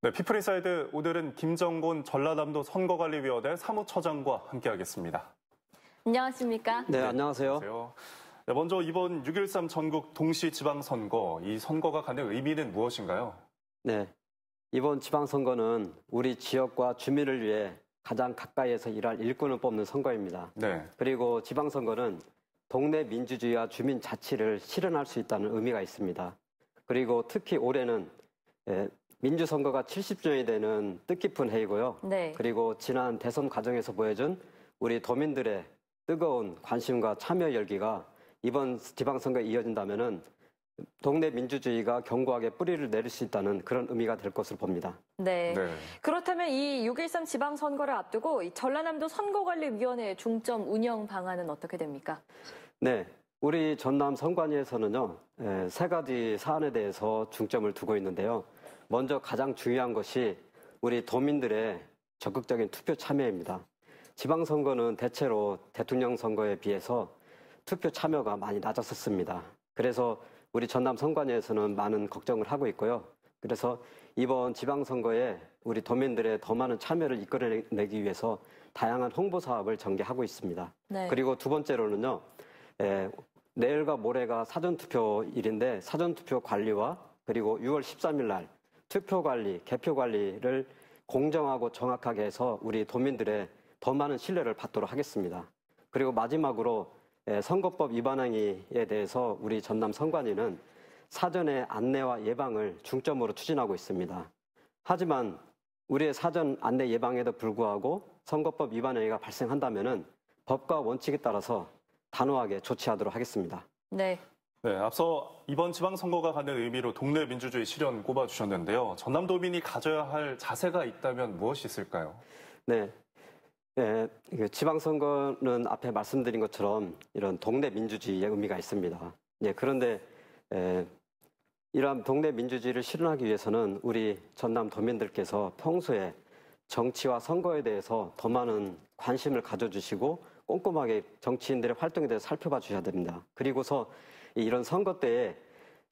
네, 피프린사이드 오늘은 김정곤 전라남도 선거관리위원회 사무처장과 함께하겠습니다. 안녕하십니까? 네, 네 안녕하세요. 안녕하세요. 네, 먼저 이번 6.13 전국 동시 지방선거, 이 선거가 갖는 의미는 무엇인가요? 네, 이번 지방선거는 우리 지역과 주민을 위해 가장 가까이에서 일할 일꾼을 뽑는 선거입니다. 네. 그리고 지방선거는 동네 민주주의와 주민 자치를 실현할 수 있다는 의미가 있습니다. 그리고 특히 올해는 예, 민주선거가 70주년이 되는 뜻깊은 해이고요. 네. 그리고 지난 대선 과정에서 보여준 우리 도민들의 뜨거운 관심과 참여 열기가 이번 지방선거에 이어진다면은 동네 민주주의가 견고하게 뿌리를 내릴 수 있다는 그런 의미가 될것으로 봅니다. 네. 네. 그렇다면 이 6.13 지방선거를 앞두고 전라남도 선거관리위원회 의 중점 운영 방안은 어떻게 됩니까? 네. 우리 전남 선관위에서는요, 세 가지 사안에 대해서 중점을 두고 있는데요. 먼저 가장 중요한 것이 우리 도민들의 적극적인 투표 참여입니다. 지방선거는 대체로 대통령 선거에 비해서 투표 참여가 많이 낮았었습니다. 그래서 우리 전남 선관위에서는 많은 걱정을 하고 있고요. 그래서 이번 지방선거에 우리 도민들의 더 많은 참여를 이끌어내기 위해서 다양한 홍보 사업을 전개하고 있습니다. 네. 그리고 두 번째로는요, 에, 예, 내일과 모레가 사전투표일인데 사전투표 관리와 그리고 6월 13일 날 투표 관리, 개표 관리를 공정하고 정확하게 해서 우리 도민들의 더 많은 신뢰를 받도록 하겠습니다. 그리고 마지막으로 예, 선거법 위반 행위에 대해서 우리 전남 선관위는 사전의 안내와 예방을 중점으로 추진하고 있습니다. 하지만 우리의 사전 안내 예방에도 불구하고 선거법 위반 행위가 발생한다면 법과 원칙에 따라서 단호하게 조치하도록 하겠습니다. 네, 네, 앞서 이번 지방선거가 갖는 의미로 동네 민주주의 실현 꼽아주셨는데요. 전남도민이 가져야 할 자세가 있다면 무엇이 있을까요? 네. 네, 지방선거는 앞에 말씀드린 것처럼 이런 동네 민주주의의 의미가 있습니다. 네, 그런데 에, 이러한 동네 민주주의를 실현하기 위해서는 우리 전남 도민들께서 평소에 정치와 선거에 대해서 더 많은 관심을 가져주시고 꼼꼼하게 정치인들의 활동에 대해서 살펴봐 주셔야 됩니다. 그리고서 이런 선거 때에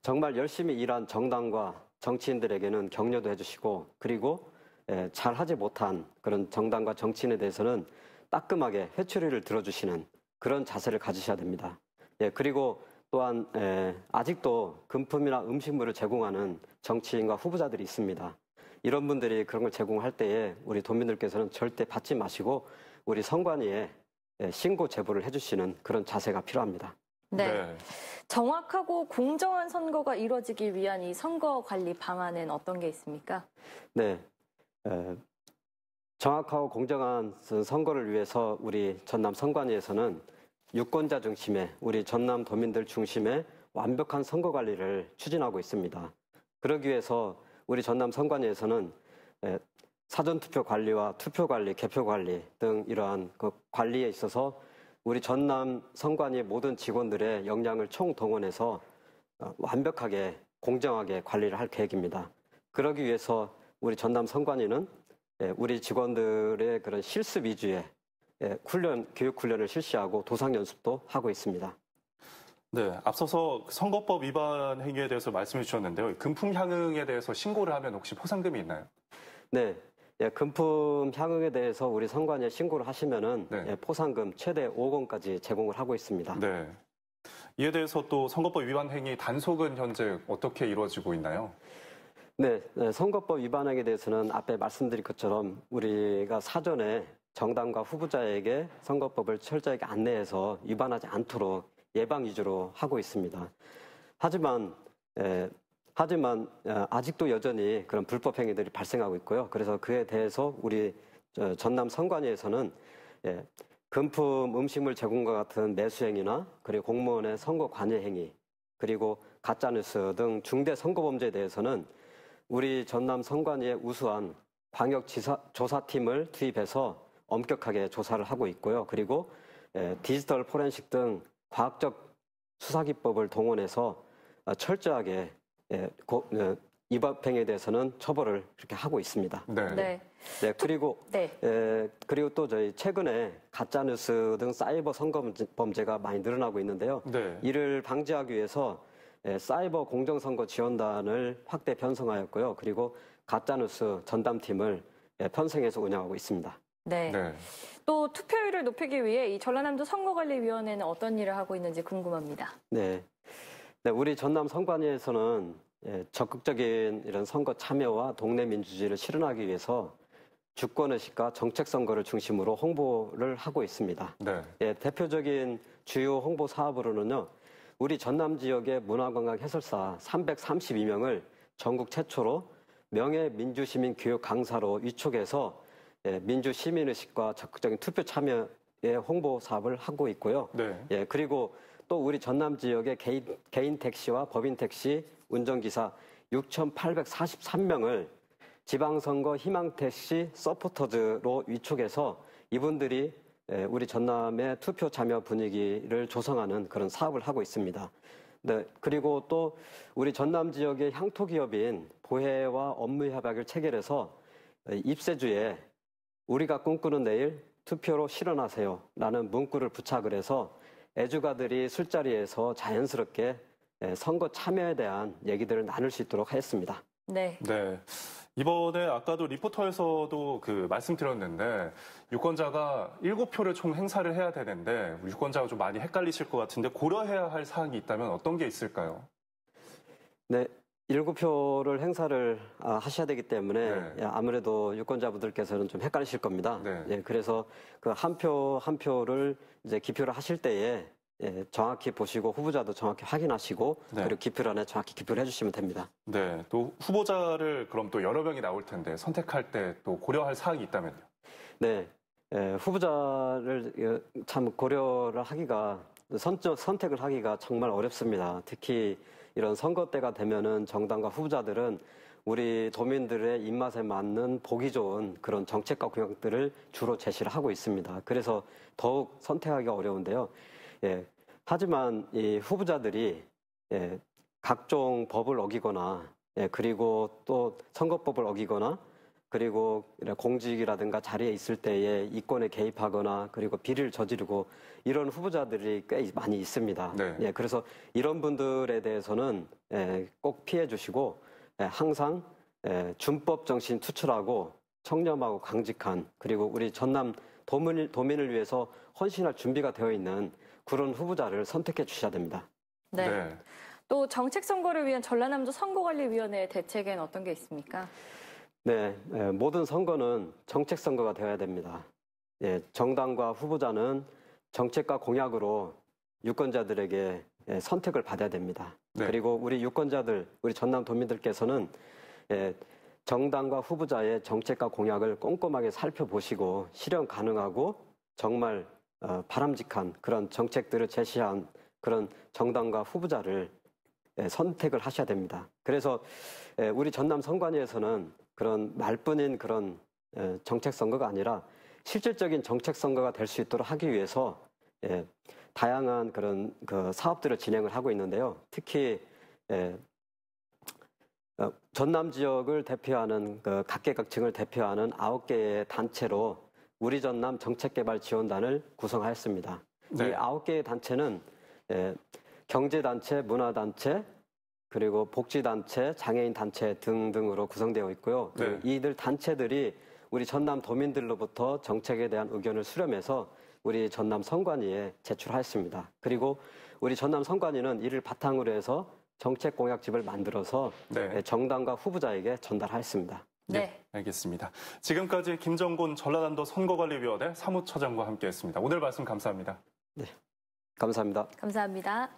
정말 열심히 일한 정당과 정치인들에게는 격려도 해주시고 그리고 예, 잘하지 못한 그런 정당과 정치인에 대해서는 따끔하게 회초리를 들어주시는 그런 자세를 가지셔야 됩니다. 예, 그리고 또한 에, 예, 아직도 금품이나 음식물을 제공하는 정치인과 후보자들이 있습니다. 이런 분들이 그런 걸 제공할 때에 우리 도민들께서는 절대 받지 마시고 우리 선관위에 예, 신고 제보를 해주시는 그런 자세가 필요합니다. 네. 네. 정확하고 공정한 선거가 이루어지기 위한 이 선거 관리 방안은 어떤 게 있습니까? 네. 에, 정확하고 공정한 선거를 위해서 우리 전남 선관위에서는 유권자 중심의 우리 전남 도민들 중심의 완벽한 선거 관리를 추진하고 있습니다. 그러기 위해서 우리 전남 선관위에서는 사전투표 관리와 투표 관리, 개표 관리 등 이러한 그 관리에 있어서 우리 전남 선관위 모든 직원들의 역량을 총동원해서 어, 완벽하게 공정하게 관리를 할 계획입니다. 그러기 위해서 우리 전남 선관위는 예, 우리 직원들의 그런 실습 위주의 예, 훈련, 교육 훈련을 실시하고 도상 연습도 하고 있습니다. 네, 앞서서 그 선거법 위반 행위에 대해서 말씀해 주셨는데요. 금품 향응에 대해서 신고를 하면 혹시 포상금이 있나요? 네, 예, 금품 향응에 대해서 우리 선관위에 신고를 하시면은 네. 예, 포상금 최대 5억 원까지 제공을 하고 있습니다. 네. 이에 대해서 또 선거법 위반 행위 단속은 현재 어떻게 이루어지고 있나요? 네, 네 선거법 위반 행위에 대해서는 앞에 말씀드린 것처럼 우리가 사전에 정당과 후보자에게 선거법을 철저하게 안내해서 위반하지 않도록 예방 위주로 하고 있습니다. 하지만 에, 예, 하지만 어, 아직도 여전히 그런 불법 행위들이 발생하고 있고요. 그래서 그에 대해서 우리 전남 선관위에서는 예, 금품 음식물 제공과 같은 매수 행위나 그리고 공무원의 선거 관여 행위 그리고 가짜 뉴스 등 중대 선거 범죄에 대해서는 우리 전남 선관위의 우수한 광역 조사팀을 투입해서 엄격하게 조사를 하고 있고요. 그리고 예, 디지털 포렌식 등 과학적 수사 기법을 동원해서 어, 철저하게 예, 고, 예, 법행에 대해서는 처벌을 그렇게 하고 있습니다. 네. 네. 네 그리고 네. 예, 그리고 또 저희 최근에 가짜 뉴스 등 사이버 선거범죄가 많이 늘어나고 있는데요. 네. 이를 방지하기 위해서 예, 사이버 공정선거 지원단을 확대 변성하였고요 그리고 가짜 뉴스 전담팀을 예, 편성해서 운영하고 있습니다. 네. 네. 또 투표율을 높이기 위해 이 전라남도 선거관리위원회는 어떤 일을 하고 있는지 궁금합니다. 네. 네, 우리 전남 선관위에서는 예, 적극적인 이런 선거 참여와 동네 민주주의를 실현하기 위해서 주권의식과 정책 선거를 중심으로 홍보를 하고 있습니다. 네. 예, 대표적인 주요 홍보 사업으로는요, 우리 전남 지역의 문화관광 해설사 332명을 전국 최초로 명예 민주시민 교육 강사로 위촉해서 예, 민주 시민의식과 적극적인 투표 참여의 홍보 사업을 하고 있고요. 네. 예, 그리고 또 우리 전남 지역의 개인, 개인 택시와 법인 택시 운전기사 6,843명을 지방선거 희망택시 서포터즈로 위촉해서 이분들이 우리 전남의 투표 참여 분위기를 조성하는 그런 사업을 하고 있습니다. 네, 그리고 또 우리 전남 지역의 향토 기업인 보혜와 업무 협약을 체결해서 입세주에 우리가 꿈꾸는 내일 투표로 실현하세요라는 문구를 부착을 해서 애주가들이 술자리에서 자연스럽게 예, 선거 참여에 대한 얘기들을 나눌 수 있도록 하 했습니다. 네. 네. 이번에 아까도 리포터에서도 그 말씀드렸는데 유권자가 7표를 총 행사를 해야 되는데 유권자가 좀 많이 헷갈리실 것 같은데 고려해야 할 사항이 있다면 어떤 게 있을까요? 네, 일구표를 행사를 아, 하셔야 되기 때문에 네. 예, 아무래도 유권자분들께서는 좀 헷갈리실 겁니다. 네. 예, 그래서 그 한 표한 한 표를 이제 기표를 하실 때에 예, 정확히 보시고 후보자도 정확히 확인하시고 네. 그리고 기표란에 정확히 기표를 해주시면 됩니다. 네, 또 후보자를 그럼 또 여러 명이 나올 텐데 선택할 때 또 고려할 사항이 있다면요? 네, 예, 후보자를 참 고려를 하기가 선, 선택을 하기가 정말 어렵습니다. 특히 이런 선거 때가 되면은 정당과 후보자들은 우리 도민들의 입맛에 맞는 보기 좋은 그런 정책과 공약들을 주로 제시를 하고 있습니다. 그래서 더욱 선택하기가 어려운데요. 예, 하지만 이 후보자들이 예, 각종 법을 어기거나 예, 그리고 또 선거법을 어기거나 그리고 공직이라든가 자리에 있을 때에 이권에 개입하거나 그리고 비리를 저지르고 이런 후보자들이 꽤 많이 있습니다. 네. 예, 그래서 이런 분들에 대해서는 예, 꼭 피해 주시고 예, 항상 예, 준법 정신 투철하고 청렴하고 강직한 그리고 우리 전남 도민, 도민을 위해서 헌신할 준비가 되어 있는 그런 후보자를 선택해 주셔야 됩니다. 네. 네. 또 정책 선거를 위한 전라남도 선거관리위원회 의대책에는 어떤 게 있습니까? 네, 예, 모든 선거는 정책 선거가 되어야 됩니다. 예, 정당과 후보자는 정책과 공약으로 유권자들에게 예, 선택을 받아야 됩니다. 네. 그리고 우리 유권자들, 우리 전남 도민들께서는 예, 정당과 후보자의 정책과 공약을 꼼꼼하게 살펴보시고 실현 가능하고 정말 어, 바람직한 그런 정책들을 제시한 그런 정당과 후보자를 예, 선택을 하셔야 됩니다. 그래서 예, 우리 전남 선관위에서는 그런 말뿐인 그런 예, 정책 선거가 아니라 실질적인 정책 선거가 될 수 있도록 하기 위해서 예, 다양한 그런 그 사업들을 진행을 하고 있는데요. 특히 예, 어, 전남 지역을 대표하는 그 각계각층을 대표하는 아홉 개의 단체로 우리 전남 정책개발지원단을 구성하였습니다. 네. 이 아홉 개의 단체는 예, 경제단체, 문화단체, 그리고 복지단체, 장애인단체 등등으로 구성되어 있고요. 그 네. 이들 단체들이 우리 전남 도민들로부터 정책에 대한 의견을 수렴해서 우리 전남 선관위에 제출하였습니다. 그리고 우리 전남 선관위는 이를 바탕으로 해서 정책 공약집을 만들어서 네. 예, 정당과 후보자에게 전달하였습니다. 네. 네. 알겠습니다. 지금까지 김정곤 전라남도 선거관리위원회 사무처장과 함께했습니다. 오늘 말씀 감사합니다. 네, 감사합니다. 감사합니다.